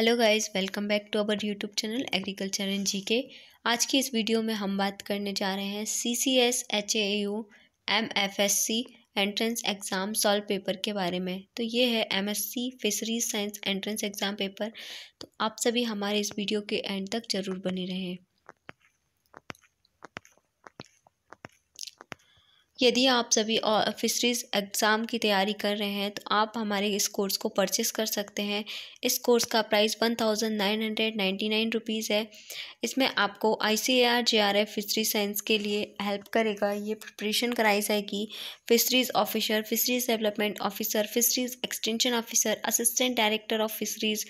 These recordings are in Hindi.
hello guys welcome back to our YouTube channel agriculture and G K आज की इस वीडियो में हम बात करने जा रहे हैं C C S H A U M F S C entrance exam solve paper के बारे में तो ये है M S C fisheries science entrance exam paper तो आप सभी हमारे इस वीडियो के एंड तक ज़रूर बने रहें यदि आप सभी फिशरीज़ एग्ज़ाम की तैयारी कर रहे हैं तो आप हमारे इस कोर्स को परचेस कर सकते हैं इस कोर्स का price one thousand nine hundred ninety nine rupees है इसमें आपको I C A R J R F fishery science के लिए हेल्प करेगा ये प्रिपरेशन कराई जाएगी fisheries officer fisheries development officer fisheries extension officer assistant director of fisheries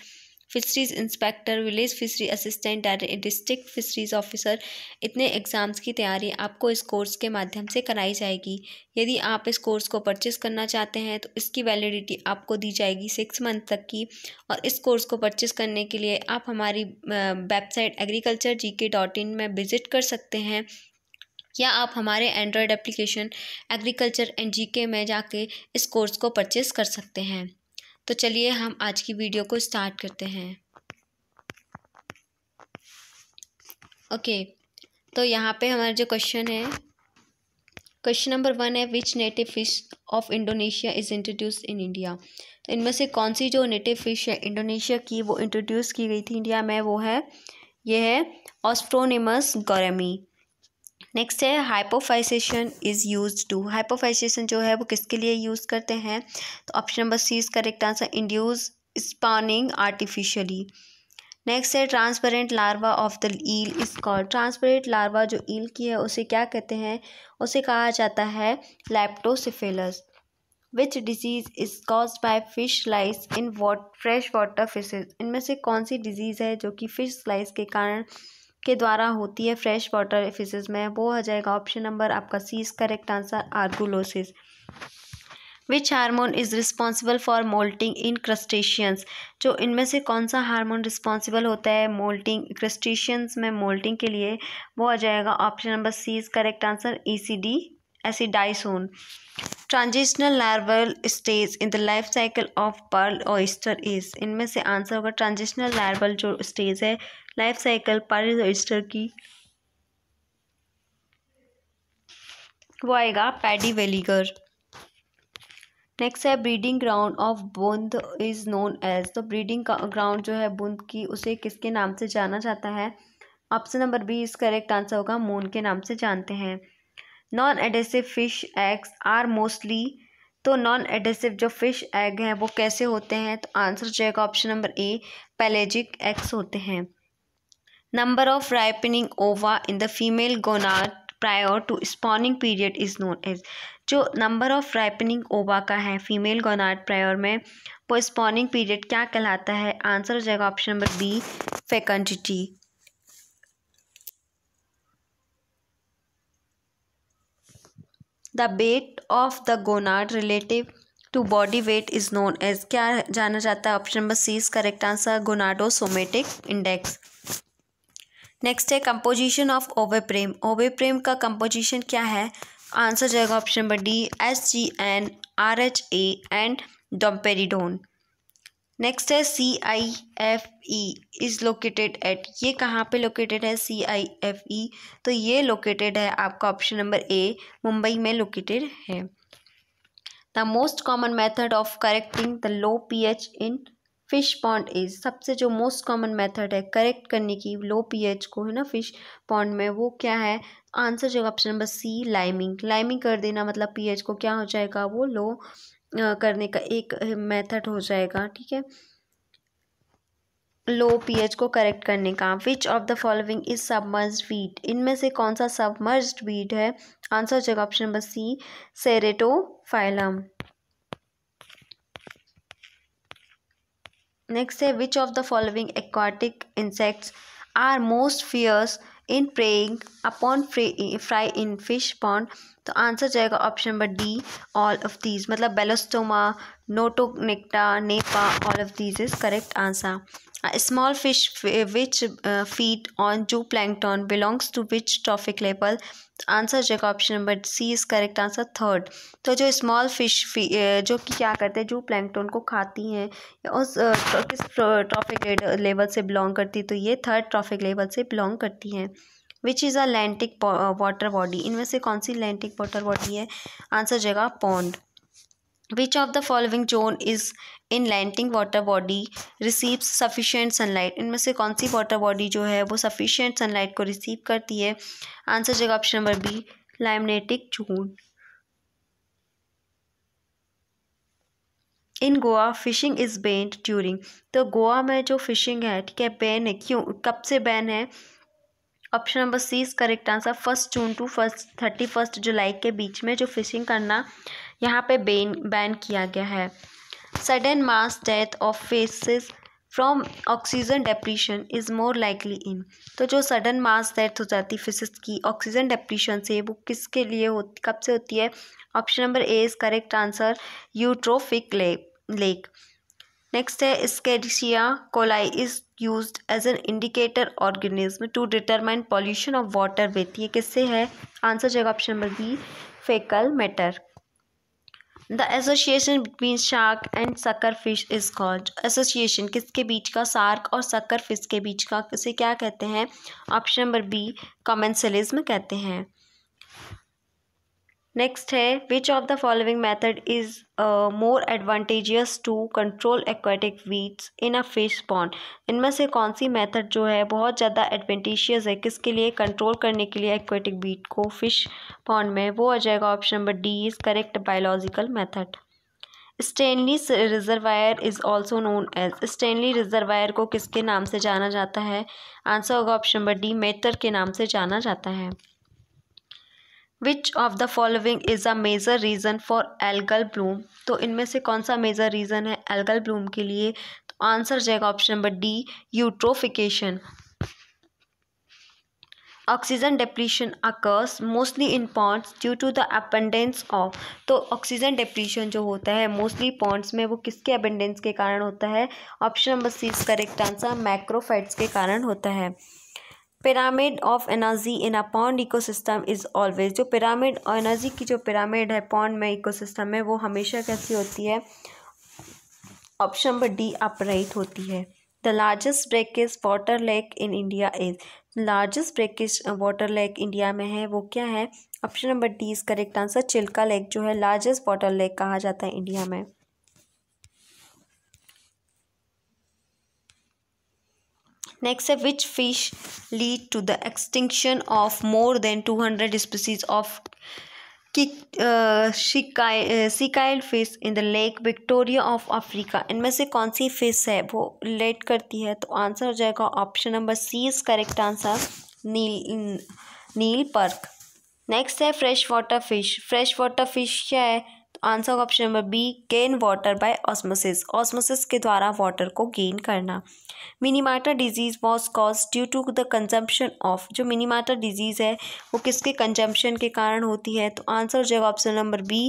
fisheries inspector village fishery assistant district fisheries officer इतने एग्ज़ाम्स की तैयारी आपको इस कोर्स के माध्यम से कराई जाएगी यदि आप इस कोर्स को परचेस करना चाहते हैं तो इसकी वैलिडिटी आपको दी जाएगी सिक्स मंथ तक की और इस कोर्स को परचेस करने के लिए आप हमारी वेबसाइट एग्रीकल्चर जी के डॉट इन में विज़िट कर सकते हैं या आप हमारे Android application agriculture and GK में जाके इस कोर्स को परचेस कर सकते हैं तो चलिए हम आज की वीडियो को स्टार्ट करते हैं ओके तो यहाँ पे हमारा जो क्वेश्चन है क्वेश्चन नंबर वन है which native fish of Indonesia is introduce in India तो इनमें से कौन सी जो नेटिव फिश है इंडोनेशिया की वो इंट्रोड्यूस की गई थी इंडिया में वो है ये है ऑस्ट्रोनिमस गोरेमी नेक्स्ट है hypophysation is use to hypophysation जो है वो किसके लिए यूज़ करते हैं तो option number C is correct answer induce spawning artificially next है transparent larva of the eel is called transparent larva जो ईल की है उसे क्या कहते हैं उसे कहा जाता है leptocephalus which disease is cause by fish slice in what fresh water fishes इनमें से कौन सी डिजीज़ है जो कि फ़िश स्लाइस के कारण के द्वारा होती है फ्रेश वाटर फिशेज में वो आ जाएगा ऑप्शन नंबर आपका C is correct answer argulosis which hormone is responsible for moulting in crustaceans जो इनमें से कौन सा हार्मोन रिस्पॉन्सिबल होता है मोल्टिंग क्रस्टेशियंस में मोल्टिंग के लिए वो आ जाएगा option number C is correct answer E C D ecdysone transitional larval stage in the life cycle of pearl oyster is इनमें से आंसर होगा ट्रांजिशनल लार्वल जो स्टेज है लाइफ साइकिल पर्ल ऑयस्टर की वो आएगा पैडी वेलीगर नेक्स्ट है breeding ground of bund is known as तो ब्रीडिंग ग्राउंड जो है बुंद की उसे किसके नाम से जाना जाता है option number B is correct answer होगा मून के नाम से जानते हैं non adhesive fish eggs are mostly तो नॉन एडेसिव जो फिश एग हैं वो कैसे होते हैं तो आंसर जाएगा option number A pelagic eggs होते हैं number of ripening ova in the female gonad prior to spawning period is known as जो नंबर ऑफ राइपनिंग ओवा का है फीमेल गोनाट प्रायर में वो स्पॉनिंग पीरियड क्या कहलाता है आंसर हो जाएगा option number B fecundity the weight of the gonad relative to body weight is known as क्या जाना जाता है option number C is correct answer gonadosomatic index next है composition of Ovaprim Ovaprim का कंपोजिशन क्या है आंसर जाएगा option number D S G N R H A and domperidone next है C I F E is located at ये कहाँ पे लोकेटेड है सी आई एफ ई तो ये लोकेटेड है आपका ऑप्शन नंबर ए मुंबई में लोकेटेड है the most common method of correcting the low P H in fish pond is सबसे जो मोस्ट कॉमन मेथड है करेक्ट करने की लो पी एच को है ना फिश पॉन्ड में वो क्या है आंसर जो option number C liming liming कर देना मतलब पी एच को क्या हो जाएगा वो लो करने का एक मेथड हो जाएगा ठीक है लो पीएच को करेक्ट करने का which of the following is submerge weed इनमें से कौन सा सबमर्ज वीट है आंसर हो जाएगा option number C phylum next है which of the following aquatic insects are most fierce in preying upon fry in fish pond तो आंसर जाएगा option number D all of these मतलब belostoma notonecta nepa all of these is correct answer small fish which feed on zoo on belongs to which trophic level answer जाएगा option number C is correct answer third तो जो स्मॉल फिश uh, जो कि क्या करते हैं जो प्लैंकटोन को खाती हैं उस uh, तो किस ट्रॉफिक uh, लेवल से बिलोंग करती तो ये थर्ड ट्रॉफिक लेवल से बिलोंग करती हैं which is a lentic water body इनमें से कौन सी लैंटिक वाटर बॉडी है आंसर जगह pond of the the zone is in lentic water body receives sufficient sunlight इनमें से कौन सी वाटर बॉडी जो है वो सफिशियंट सनलाइट को रिसीव करती है आंसर जगह option number B limnetic zone in Goa fishing is banned during तो गोवा में जो फिशिंग है ठीक है बैन है क्यों कब से बैन है option number C is correct answer first June to first thirty first July के बीच में जो फिशिंग करना यहाँ पे बैन बैन किया गया है sudden mass death of fishes from oxygen depletion is more likely in तो जो सडन मास डेथ हो जाती है फिशेस की ऑक्सीजन डेप्रीशन से वो किसके लिए होती कब से होती है option number A is correct answer eutrophic lake lake next है Escherichia coli is used as an indicator organism to determine pollution of water with ये किससे है आंसर जाएगा option number B faecal matter the association between shark and sucker fish is called association किसके बीच का शार्क और सकर फिश के बीच का किसे क्या कहते हैं ऑप्शन नंबर बी कॉमेंसलिज्म कहते हैं नेक्स्ट है which of the following method is more advantageous to control aquatic weeds in a fish pond इनमें से कौन सी मेथड जो है बहुत ज़्यादा एडवेंटेशियस है किसके लिए कंट्रोल करने के लिए एक्वेटिक वीड को फिश पॉन्ड में वो आ जाएगा option number D is correct biological method Stanley reservoir is also known as Stanley reservoir को किसके नाम से जाना जाता है आंसर होगा ऑप्शन नंबर डी मेटर के नाम से जाना जाता है which of the following is a major reason for algal bloom तो इनमें से कौन सा मेजर रीज़न है एल्गल ब्लूम के लिए तो आंसर जाएगा option number D eutrophication oxygen depletion occurs mostly in ponds due to the abundance of तो ऑक्सीजन डिप्रीशन जो होता है मोस्टली पॉन्ट्स में वो किसके अपेंडेंस के कारण होता है option number C correct answer macrophytes के कारण होता है pyramid of energy in a pond ecosystem is always जो पिरामिड और एनर्जी की जो पिरामिड है पॉन्ड में इकोसिस्टम में वो हमेशा कैसी होती है ऑप्शन नंबर डी अपराइट होती है the largest brackish water lake in India is largest brackish water lake India में है वो क्या है option number D is correct answer Chilka lake जो है लार्जेस्ट वाटर लेक कहा जाता है इंडिया में नेक्स्ट है which fish lead to the extinction of more than two hundred species of सिकाइल fish in the lake Victoria of Africa इनमें से कौन सी फिश है वो लेट करती है तो आंसर हो जाएगा option number C is correct answer Nile Nile perch next है fresh water fish fresh water fish क्या है answer option number B gain water by osmosis osmosis के द्वारा वाटर को गेन करना Minamata disease was cause due to the consumption of जो मिनीमाटा डिजीज़ है वो किसके कंजम्पशन के कारण होती है तो आंसर हो जाएगा ऑप्शन नंबर बी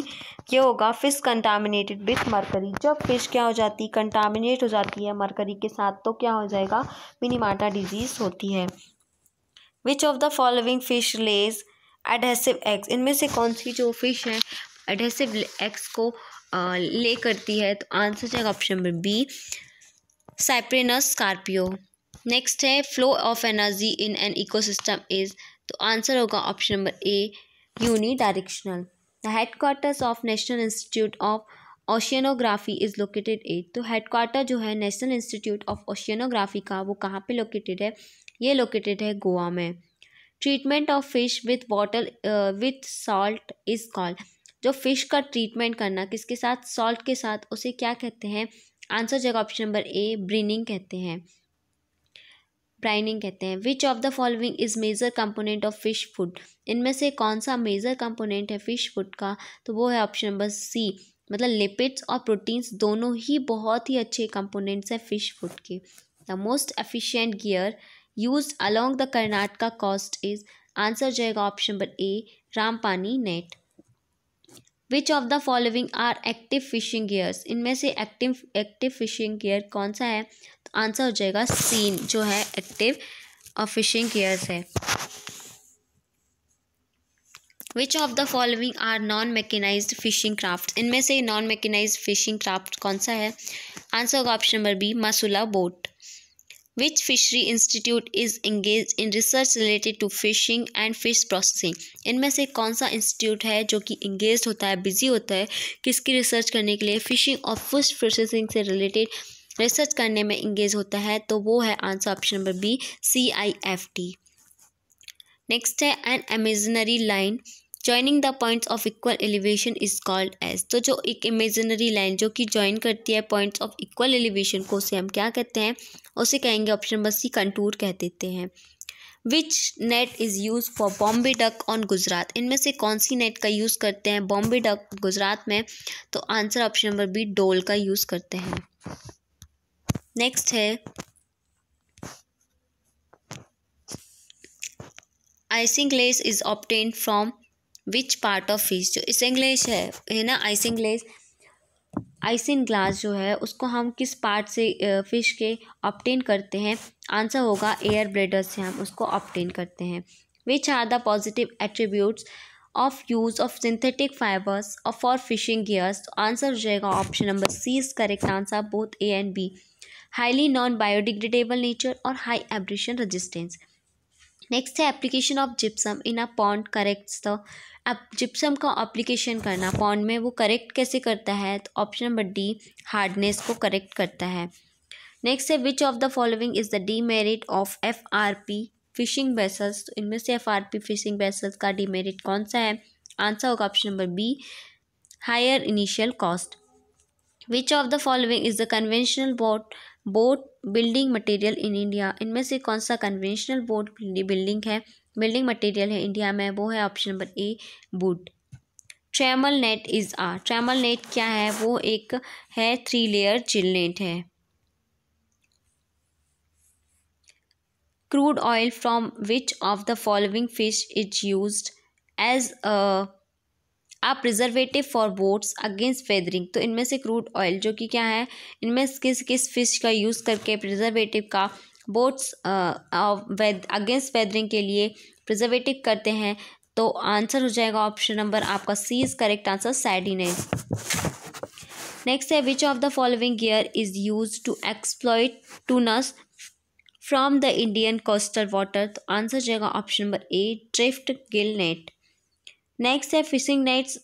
ये होगा फिश कंटामिनेटेड विथ मरकरी जब फिश क्या हो जाती है कंटामिनेट हो जाती है मरकरी के साथ तो क्या हो जाएगा मिनीमाटा डिजीज़ होती है which of the following fish lays adhesive eggs इनमें से कौन सी जो फिश है एडहेसिव एक्स को ले करती है तो आंसर जाएगा option number B Cyprinus carpio next है flow of energy in an ecosystem is तो आंसर होगा option number A unidirectional the headquarters of National Institute of Oceanography is located at तो हेडक्वार्टर जो है नेशनल इंस्टीट्यूट ऑफ ओशियनोग्राफी का वो कहाँ पे लोकेटेड है ये लोकेटेड है गोवा में treatment of fish with water with salt is called जो फ़िश का ट्रीटमेंट करना किसके साथ सॉल्ट के साथ उसे क्या कहते हैं आंसर जगह ऑप्शन नंबर ए ब्रीनिंग कहते हैं ब्राइनिंग कहते हैं which of the following is major component of fish food इनमें से कौन सा मेजर कंपोनेंट है फिश फूड का तो वो है ऑप्शन नंबर सी मतलब लिपिड्स और प्रोटीन्स दोनों ही बहुत ही अच्छे कंपोनेंट्स हैं फिश फूड के the most efficient gear use along the Karnataka coast is answer जाएगा option number A rampani net which of the following are active fishing gears इनमें से एक्टिव एक्टिव फिशिंग गियर कौन सा है तो आंसर हो जाएगा सीन जो है एक्टिव और फिशिंग गियर्स है which of the following are non mechanise fishing craft इनमें से नॉन मैकेनाइज फिशिंग क्राफ्ट कौन सा है आंसर होगा option number B masula boat which fishery institute is engage in research related to fishing and fish processing इनमें से कौन सा इंस्टीट्यूट है जो कि इंगेज होता है बिजी होता है किसकी रिसर्च करने के लिए फिशिंग और फिश प्रोसेसिंग से रिलेटेड रिसर्च करने में इंगेज होता है तो वो है answer option number B C I F T next है an imaginary line joining the points of equal elevation is called as तो जो एक इमेजनरी लाइन जो कि ज्वाइन करती है पॉइंट्स ऑफ इक्वल एलिवेशन को उसे हम क्या कहते हैं उसे कहेंगे ऑप्शन नंबर सी कंटूर कह देते हैं which net is use for Bombay duck on Gujarat इनमें से कौन सी नेट का यूज़ करते हैं बॉम्बे डक गुजरात में तो आंसर ऑप्शन नंबर बी डोल का यूज़ करते हैं नेक्स्ट है isinglass is obtain from which part of fish जो इस इंग्लिश है है ना आइस इंग्लिश ग्लास जो है उसको हम किस पार्ट से फ़िश के ऑप्टेन करते हैं आंसर होगा एयर ब्रेडर से हम उसको ऑप्टेन करते हैं which are the positive attributes of use of synthetic fibres और फॉर फिशिंग गियर्स तो आंसर हो जाएगा option number C is correct answer both A and B highly non biodegradable nature और हाई एब्रेशन रजिस्टेंस नेक्स्ट है application of gypsum in a pond corrects the अब जिप्सम का अप्लीकेशन करना पॉन्ड में वो करेक्ट कैसे करता है तो ऑप्शन नंबर डी हार्डनेस को करेक्ट करता है नेक्स्ट है which of the following is the demerit of F R P fishing vessels तो इनमें से F R P fishing vessels का डीमेरिट कौन सा है आंसर होगा option number B higher initial cost which of the following is the conventional boat boat building material in India इनमें से कौन सा कन्वेंशनल बोट बिल्डिंग है बिल्डिंग मटेरियल है इंडिया में वो है option number A wood ट्रैमल net is a trammel net क्या है वो एक है थ्री लेयर चिल नेट है crude oil from which of the following fish is use as a preservative for boats against weathering तो इनमें से क्रूड ऑयल जो कि क्या है इनमें किस किस फिश का यूज़ करके प्रिजर्वेटिव का बोट्स वेद अगेंस्ट वेदरिंग के लिए प्रिजर्वेटिव करते हैं तो आंसर हो जाएगा ऑप्शन नंबर आपका C is correct answer sardine next है which of the following gear is use to exploit tunas from the Indian coastal water तो आंसर जाएगा option number A drift gill net next है fishing nets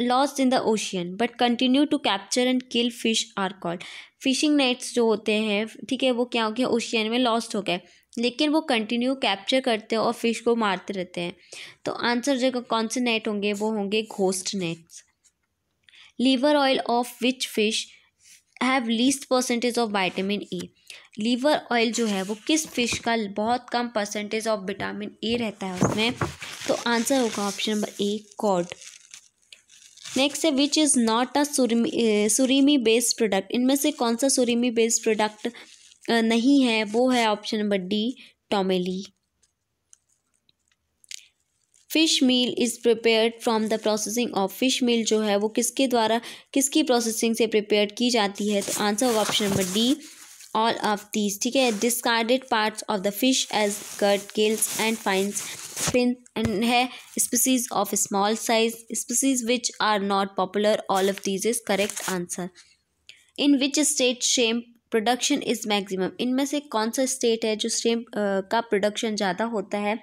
lost in the ocean but continue to capture and kill fish are called fishing nets जो होते हैं ठीक है वो क्या हो गया ओशियन में लॉस्ट हो गए लेकिन वो कंटिन्यू कैप्चर करते हैं और फिश को मारते रहते हैं तो आंसर जो कौन से नेट होंगे वो होंगे ghost nets liver oil of which fish have least percentage of vitamin A liver oil जो है वो किस फिश का बहुत कम परसेंटेज ऑफ विटामिन ए रहता है उसमें तो आंसर होगा option number A cod next है which is not a surimi surimi based product इनमें से कौन सा सुरीमी बेस्ड प्रोडक्ट नहीं है वो है ऑप्शन नंबर डी टोमेली fish meal is prepared from the processing of fish meal जो है वो किसके द्वारा किसकी प्रोसेसिंग से प्रिपेयर की जाती है तो आंसर होगा option number D all of these ठीक है discarded parts of the fish as gut gills and fins fins and है species of small size species which are not popular all of these is correct answer in which state shrimp production is maximum इनमें से कौन सा स्टेट है जो स्टेम का प्रोडक्शन ज़्यादा होता है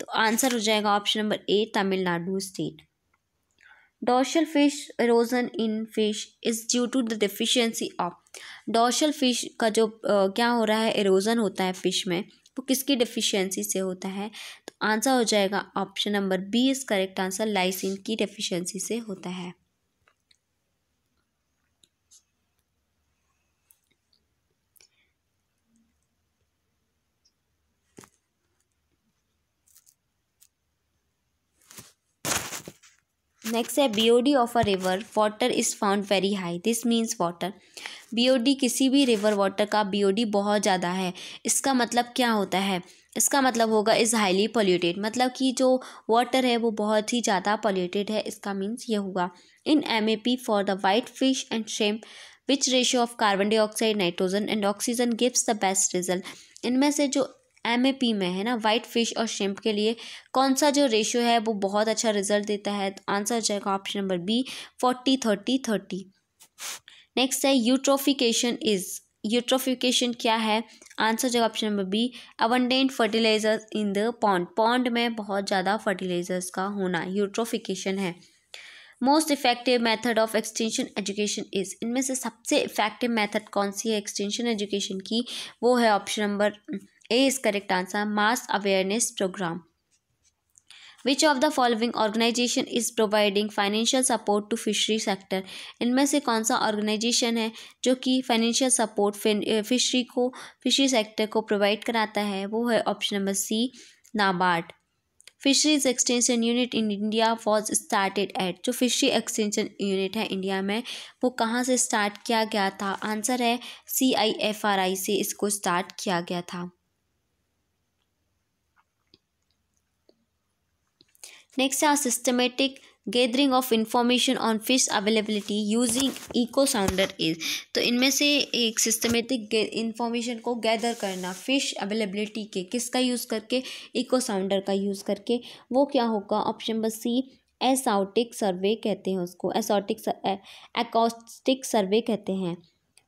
तो आंसर हो जाएगा option number A Tamil Nadu state Dorsal fish erosion in fish is due to the deficiency of dorsal fish का जो आ, क्या हो रहा है erosion होता है fish में वो किसकी deficiency से होता है तो आंसर हो जाएगा option number B is correct answer lysine की डेफिशिएंसी से होता है नेक्स्ट है B of a river water is found very high this means water B किसी भी रिवर वाटर का बी बहुत ज़्यादा है इसका मतलब क्या होता है इसका मतलब होगा इज़ हाईली पोल्यूटेड मतलब कि जो वाटर है वो बहुत ही ज़्यादा पोल्यूटेड है इसका मीन्स ये हुआ in M A P for the white fish and shame which ratio of carbon dioxide nitrogen and oxygen gives the best result इनमें से जो एम ए पी में है ना वाइट फिश और श्रिम्प के लिए कौन सा जो रेशियो है वो बहुत अच्छा रिजल्ट देता है तो आंसर हो जाएगा option number B forty thirty thirty next है यूट्रोफिकेशन इज़ यूट्रोफिकेशन क्या है आंसर जगह option number B abundant fertilisers in the pond pond में बहुत ज़्यादा फर्टिलाइजर्स का होना यूट्रोफिकेशन है most effective method of extension education is इनमें से सबसे इफेक्टिव मेथड कौन सी है एक्सटेंशन एजुकेशन की वो है option number A is correct answer mass awareness programme which of the following organisation is providing financial support to fishery sector इनमें से कौन सा ऑर्गेनाइजेशन है जो कि फाइनेंशियल सपोर्ट फिशरी को फिशरी सेक्टर को प्रोवाइड कराता है वो है option number C NABARD fisheries extension unit in India was started at जो फिशरी एक्सटेंशन यूनिट है इंडिया में वो कहाँ से स्टार्ट किया गया था आंसर है सी आई एफ आर आई से इसको स्टार्ट किया गया था नेक्स्ट है systematic gathering of information on fish availability using echo sounder is तो इनमें से एक सिस्टमेटिक इंफॉर्मेशन को गैदर करना फिश अवेलेबिलिटी के किसका यूज़ करके इको साउंडर का यूज़ करके वो क्या होगा ऑप्शन नंबर सी एसाउटिक सर्वे कहते हैं उसको एसोटिक एकॉस्टिक सर्वे कहते हैं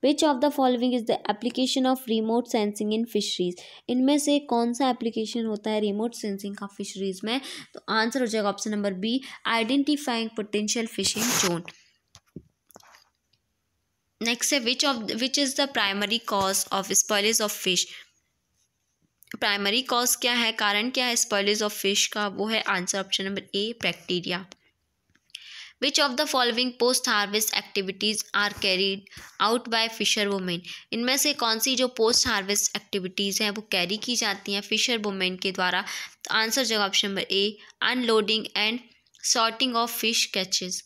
which of the following is the application of remote sensing in fisheries इनमें से कौन सा एप्लीकेशन होता है रिमोट सेंसिंग का फिशरीज में तो आंसर हो जाएगा option number B identifying potential fishing zone next है which of which is the primary cause of spoilage of fish primary cause क्या है कारण क्या है स्पॉयलेज ऑफ फिश का वो है answer option number A bacteria which of the following post harvest activities are carried out by fisher women इनमें से कौन सी जो पोस्ट हार्वेस्ट एक्टिविटीज़ हैं वो कैरी की जाती हैं फिशर वुमेन के द्वारा तो आंसर जगह option number A unloading and sorting of fish catches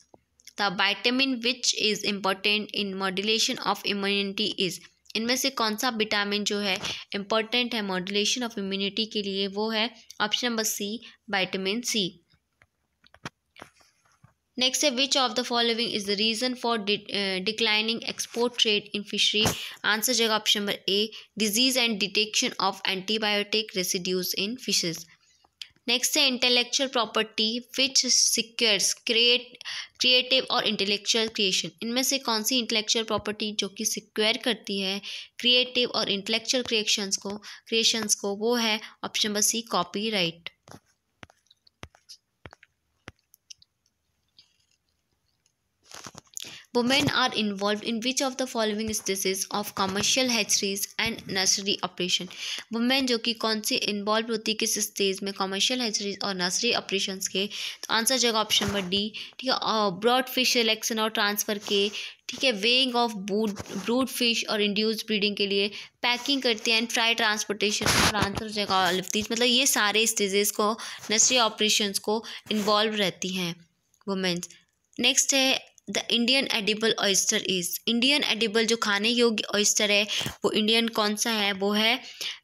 the vitamin which is important in modulation of immunity is इनमें से कौन सा विटामिन जो है इम्पॉर्टेंट है मॉड्यूलेशन ऑफ इम्यूनिटी के लिए वो है option number C vitamin C next है which of the following is the reason for declining export trade in fishery answer जगह option number A disease and detection of antibiotic residues in fishes next है intellectual property which secures create creative और इंटेलेक्चुअल क्रिएशन इनमें से कौन सी इंटेलेक्चुअल प्रॉपर्टी जो कि सिक्योर करती है क्रिएटिव और इंटेलेक्चुअल क्रिएशंस को क्रिएशंस को वो है option number C copyright women are involve in which of the following stages of commercial hatcheries and nursery operation women जो कि कौन सी इन्वॉल्व होती है किस स्टेज में कमर्शियल हैचरीज और नर्सरी ऑपरेशन के तो आंसर जगह ऑप्शन नंबर डी ठीक है ब्रॉड फिश सिलेक्शन और ट्रांसफ़र के ठीक है weighing of brood brood fish और इंड्यूस ब्रीडिंग के लिए पैकिंग करते हैं फ्राई ट्रांसपोर्टेशन और आंसर जगह लिफ्टीज मतलब ये सारे स्टेजेस को नर्सरी ऑपरेशन को इन्वॉल्व रहती हैं वुमेन्स नेक्स्ट है the Indian edible oyster is Indian edible जो खाने योग्य ऑयस्टर है वो इंडियन कौन सा है वो है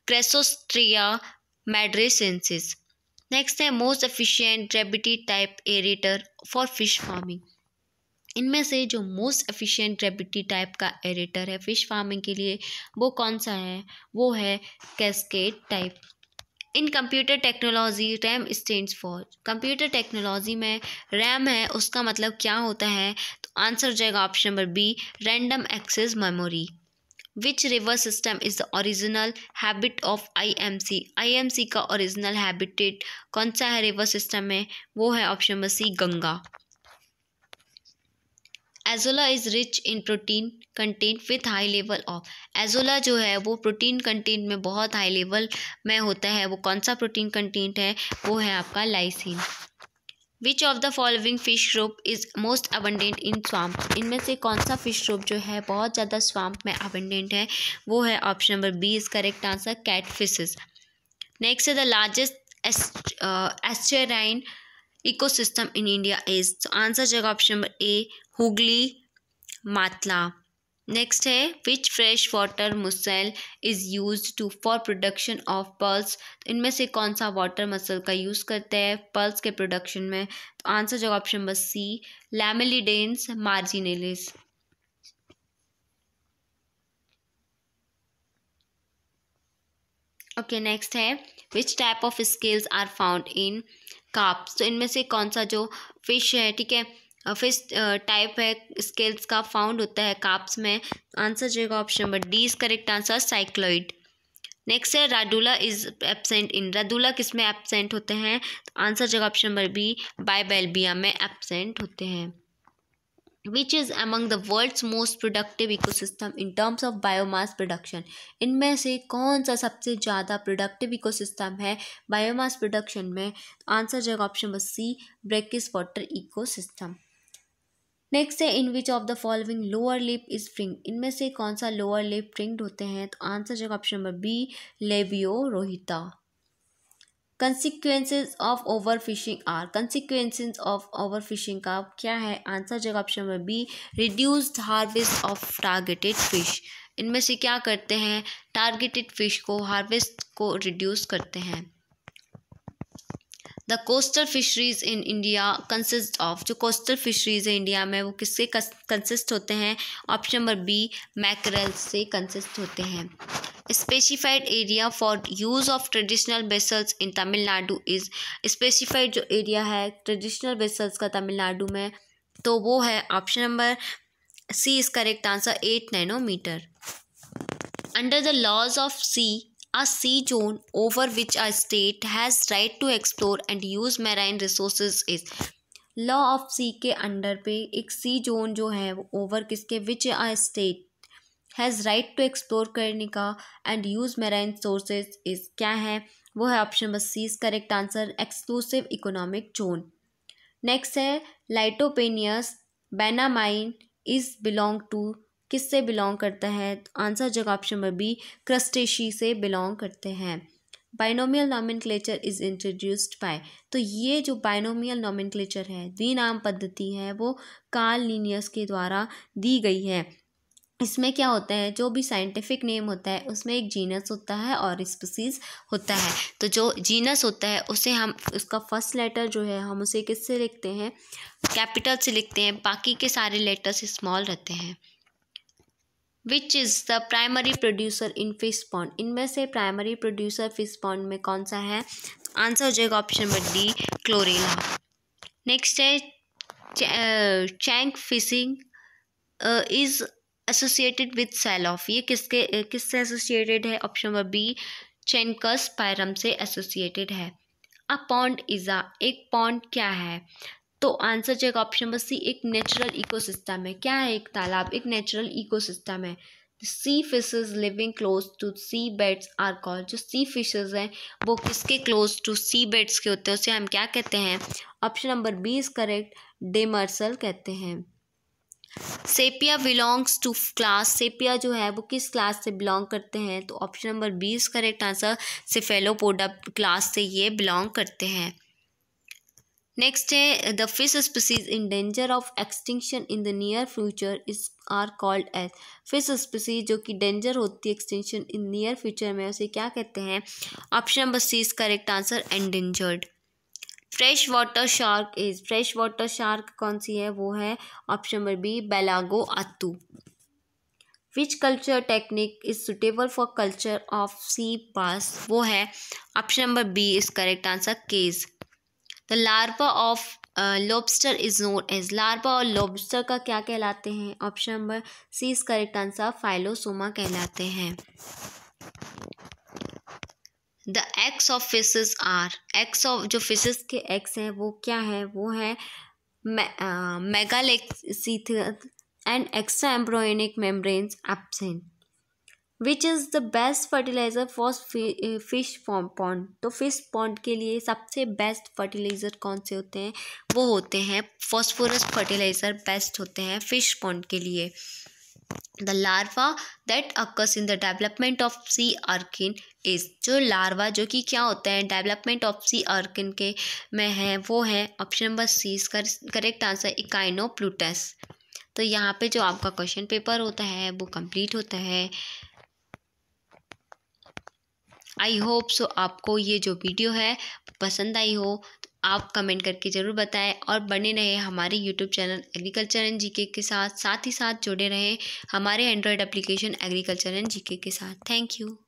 क्रेसोस्ट्रिया मैड्रेसेंसिस नेक्स्ट है मोस्ट एफिशिएंट रेबिटी type aerator for fish farming इनमें से जो मोस्ट एफिशिएंट रेबिटी टाइप का एरेटर है फिश फार्मिंग के लिए वो कौन सा है वो है cascade type in computer technology RAM stand for computer technology में रैम है उसका मतलब क्या होता है तो आंसर हो जाएगा option number B random access memory which river system is the original habit of I I M C M C का ओरिजिनल हैबिटेट कौन सा है रिवर सिस्टम में वो है option number C Ganga azolla is rich in protein content with high level of azolla जो है वो प्रोटीन कंटेंट में बहुत हाई लेवल में होता है वो कौन सा प्रोटीन कंटेंट है वो है आपका lysine which of the following fish group is most abundant in swamp इनमें से कौन सा फिश रोप जो है बहुत ज़्यादा स्वाम्प में अबंडेंट है वो है option number B is correct answer cat fishes next the largest estuarine ecosystem in India is तो आंसर जगह option number A Hooghly Matla next है which fresh water mussel is use to for production of pearls इनमें से कौन सा वाटर मसल का यूज़ करते हैं पल्स के प्रोडक्शन में तो आंसर जो option number C Lamellidens marginalis okay next है which type of scales are found in carps तो इनमें से कौन सा जो फिश है ठीक है फिश टाइप है स्केल्स का फाउंड होता है काप्स में आंसर जाएगा option number D is correct answer cycloid next है राडूला इज एबसेंट इन राडूला किस में एबसेंट होते हैं आंसर जगह ऑप्शन नंबर बी बायबेलबिया में एबसेंट होते हैं which is among the world's most productive ecosystem in terms of biomass production इनमें से कौन सा सबसे ज़्यादा प्रोडक्टिव इको सिस्टम है बायोमास प्रोडक्शन में आंसर जगह option number C brackish water ecosystem next है in which of the following lower lip is fringe इनमें से कौन सा लोअर लिप फ्रिंग्ड होते हैं तो आंसर जो option number B Labeo rohita consequences of over fishing are consequences of over fishing का क्या है आंसर जगह option number B reduced harvest of targeted fish इनमें से क्या करते हैं टारगेटेड फिश को हार्वेस्ट को रिड्यूस करते हैं the coastal fisheries in India consist of जो कोस्टल फिशरीज़ है इंडिया में वो किससे कंसिस्ट होते हैं ऑप्शन नंबर बी मैकरल से कंसिस्ट होते हैं specified area for use of traditional vessels in Tamil Nadu is specified जो एरिया है ट्रेडिशनल वेसल्स का तमिलनाडु में तो वो है option number C is correct answer eight nanometer under the laws of sea A sea zone over which a state has right to explore and use marine resources is law of sea के अंडर पे एक सी जोन जो है वो ओवर किसके which a state has right to explore करने का and use marine sources is क्या है वो है option number C is correct answer exclusive economic zone next है Litopenaeus vannamei is belong to किससे बिलोंग करता है तो आंसर जगह ऑप्शन नंबर बी क्रस्टेशी से बिलोंग करते हैं binomial nomenclature is introduced by तो ये जो बाइनोमियल नॉमिनक्लेचर है द्विनाम पद्धति है वो कार्ल लीनियस के द्वारा दी गई है इसमें क्या होता है जो भी साइंटिफिक नेम होता है उसमें एक जीनस होता है और स्पीसीज होता है तो जो जीनस होता है उसे हम उसका फर्स्ट लेटर जो है हम उसे किससे लिखते हैं कैपिटल से लिखते हैं बाकी के सारे लेटर्स स्मॉल रहते हैं which is the primary producer in fish pond इनमें से प्राइमरी प्रोड्यूसर फिश पॉन्ड में कौन सा है आंसर हो जाएगा option number D chlorella next है chank fishing is associated with sale of ये किसके किससे एसोसिएटेड है ऑप्शन नंबर बी चैंकस पायरम से एसोसिएटेड है अ पॉन्ड इज़ा एक पॉन्ड क्या है तो आंसर जाएगा ऑप्शन नंबर सी एक नेचुरल इकोसिस्टम है क्या है एक तालाब एक नेचुरल इकोसिस्टम है sea fishes living close to sea beds are called जो सी फिशेज हैं वो किसके क्लोज टू सी बेड्स के होते हैं उसे हम क्या कहते हैं option number B is correct demersal कहते हैं sepia belongs to class sepia जो है वो किस क्लास से बिलोंग करते हैं तो option number B is correct answer cephalopoda class से ये बिलोंग करते हैं नेक्स्ट है the fish species in danger of extinction in the near future is are called as fish species जो कि डेंजर होती है एक्सटिंक्शन इन नियर फ्यूचर में उसे क्या कहते हैं option number C is correct answer endangered fresh water shark is fresh water shark कौन सी है वो है option number B Wallago attu which culture technique is suitable for culture of sea bass वो है option number B is correct answer cage the larva of lobster is known as larva और लॉबस्टर का क्या कहलाते हैं option number C is correct answer phyllosoma कहलाते हैं the eggs of fishes are eggs of जो फिशेस के एक्स हैं वो क्या है वो है mega and extra embryonic membranes absent which is the best fertilizer for fish pond तो फिश पॉन्ड के लिए सबसे बेस्ट फर्टिलाइज़र कौन से होते हैं वो होते हैं फॉस्फोरस फर्टिलाइज़र बेस्ट होते हैं फिश पॉन्ड के लिए the larva that occurs in the development of sea urchin is जो लार्वा जो कि क्या होता है डेवलपमेंट ऑफ सी अर्किन के में है वो है ऑप्शन नंबर सी इसका करेक्ट आंसर इकाइनो प्लूटस तो यहाँ पे जो आपका क्वेश्चन पेपर होता है वो कंप्लीट होता है आई होप सो आपको ये जो वीडियो है पसंद आई हो तो आप कमेंट करके ज़रूर बताएं और बने रहें हमारे YouTube channel agriculture and GK के साथ साथ ही साथ जुड़े रहें हमारे Android application agriculture and GK के साथ थैंक यू